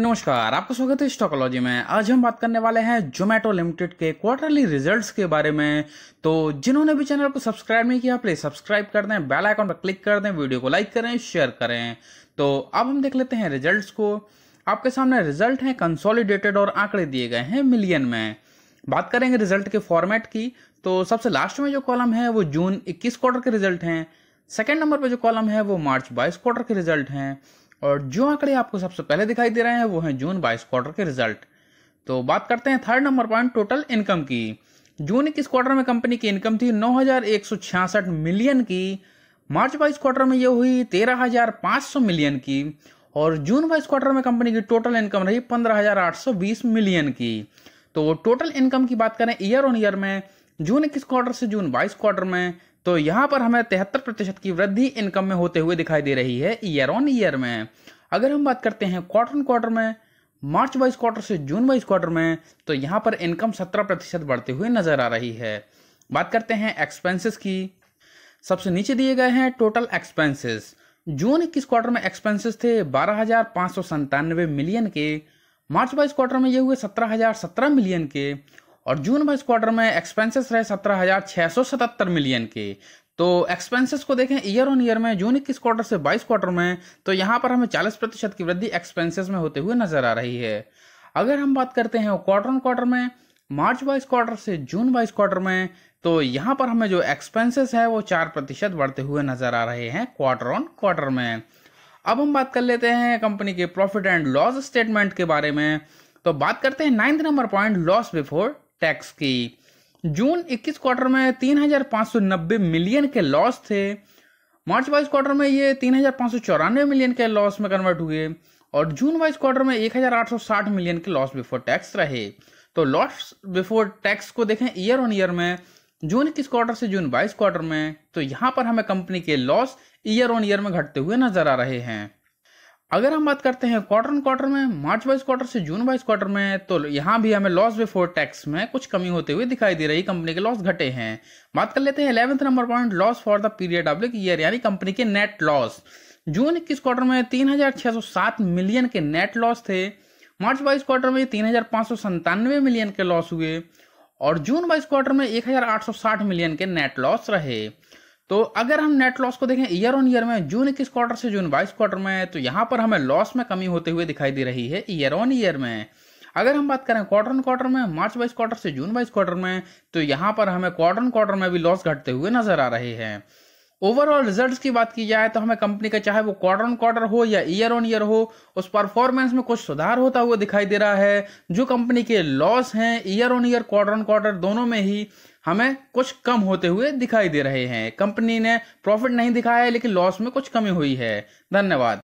नमस्कार आपका स्वागत है स्टॉकोलॉजी में आज हम बात करने वाले हैं जोमेटो लिमिटेड के क्वार्टरली रिजल्ट्स के बारे में तो जिन्होंने भी चैनल को सब्सक्राइब नहीं किया प्लीज सब्सक्राइब कर दें बेल आइकन पर क्लिक कर दें वीडियो को लाइक करें शेयर करें तो अब हम देख लेते हैं रिजल्ट को आपके सामने रिजल्ट हैं कंसोलिडेटेड और आंकड़े दिए गए हैं मिलियन में बात करेंगे रिजल्ट के फॉर्मेट की तो सबसे लास्ट में जो कॉलम है वो जून इक्कीस क्वार्टर के रिजल्ट हैं सेकेंड नंबर पर जो कॉलम है वो मार्च बाईस क्वार्टर के रिजल्ट हैं और जो आंकड़े आपको सबसे पहले दिखाई दे रहे हैं वो हैं जून बाईस क्वार्टर के रिजल्ट तो बात करते हैं third number point total income की जून इक्कीस क्वार्टर में कंपनी की इनकम थी नौ मिलियन की मार्च बाईस क्वार्टर में यह हुई तेरह मिलियन की और जून बाईस क्वार्टर में कंपनी की टोटल इनकम रही पंद्रह मिलियन की तो टोटल इनकम की बात करें ईयर ऑन ईयर में जून इक्कीस क्वार्टर से जून बाईस क्वार्टर में तो यहाँ पर हमें तिहत्तर प्रतिशत की वृद्धि इनकम में होते हुए दिखाई दे रही है ईयर ऑन ईयर में अगर हम बात करते हैं क्वार्टर ऑन क्वार्टर में मार्च वाइज क्वार्टर से जून वाइज क्वार्टर में तो यहाँ पर इनकम सत्रह प्रतिशत बढ़ते हुए नजर आ रही है बात करते हैं एक्सपेंसेस की सबसे नीचे दिए गए हैं टोटल एक्सपेंसेस जून इक्कीस क्वार्टर में एक्सपेंसेस थे बारह मिलियन के मार्च वाइज क्वार्टर में ये हुए सत्रह मिलियन के और जून वाइज क्वार्टर में एक्सपेंसेस रहे सत्रह हजार छह सौ सतहत्तर मिलियन के तो एक्सपेंसेस को देखें ईयर ऑन ईयर में जून इक्कीस क्वार्टर से बाईस क्वार्टर में तो यहाँ पर हमें चालीस प्रतिशत की वृद्धि एक्सपेंसेस में होते हुए नजर आ रही है अगर हम बात करते हैं क्वार्टर ऑन क्वार्टर में मार्च वाइस क्वार्टर से जून वाइस क्वार्टर में तो यहाँ पर हमें जो एक्सपेंसेस है वो चार प्रतिशत बढ़ते हुए नजर आ रहे हैं क्वार्टर ऑन क्वार्टर में अब हम बात कर लेते हैं कंपनी के प्रॉफिट एंड लॉस स्टेटमेंट के बारे में तो बात करते हैं ninth number point loss before tax की जून 21 क्वार्टर में 3,590 मिलियन के लॉस थे मार्च वाइज क्वार्टर में ये तीन मिलियन के लॉस में कन्वर्ट हुए और जून वाइज क्वार्टर में 1,860 मिलियन के लॉस बिफोर टैक्स रहे तो लॉस बिफोर टैक्स को देखें ईयर ऑन ईयर में जून इक्कीस क्वार्टर से जून बाईस क्वार्टर में तो यहाँ पर हमें कंपनी के लॉस ईयर ऑन ईयर में घटते हुए नजर आ रहे हैं अगर हम बात करते हैं क्वार्टर ऑन क्वार्टर में मार्च वाइज क्वार्टर से जून वाइज क्वार्टर में तो यहाँ भी हमें लॉस बिफोर टैक्स में कुछ कमी होते हुए दिखाई दे रही कंपनी के लॉस घटे हैं बात कर लेते हैं eleventh number point loss for the period of year यानी कंपनी के नेट लॉस जून इक्कीस क्वार्टर में तीन मिलियन के नेट लॉस थे मार्च बाईस क्वार्टर में तीन मिलियन के लॉस हुए और जून बाईस क्वार्टर में एक मिलियन के नेट लॉस रहे तो अगर हम नेट लॉस को देखें ईयर ऑन ईयर में जून इक्कीस क्वार्टर से जून बाईस क्वार्टर में तो यहाँ पर हमें लॉस में कमी होते हुए दिखाई दे रही है ईयर ऑन ईयर में अगर हम बात करें क्वार्टर ऑन क्वार्टर में मार्च बाईस क्वार्टर से जून बाईस क्वार्टर में तो यहाँ पर हमें क्वार्टर ऑन क्वार्टर में भी लॉस घटते हुए नजर आ रहे हैं ओवरऑल रिजल्ट्स की बात की जाए तो हमें कंपनी का चाहे वो क्वार्टर ऑन क्वार्टर हो या ईयर ऑन ईयर हो उस परफॉर्मेंस में कुछ सुधार होता हुआ दिखाई दे रहा है जो कंपनी के लॉस हैं year on year quarter on quarter दोनों में ही हमें कुछ कम होते हुए दिखाई दे रहे हैं कंपनी ने प्रॉफिट नहीं दिखाया है लेकिन लॉस में कुछ कमी हुई है धन्यवाद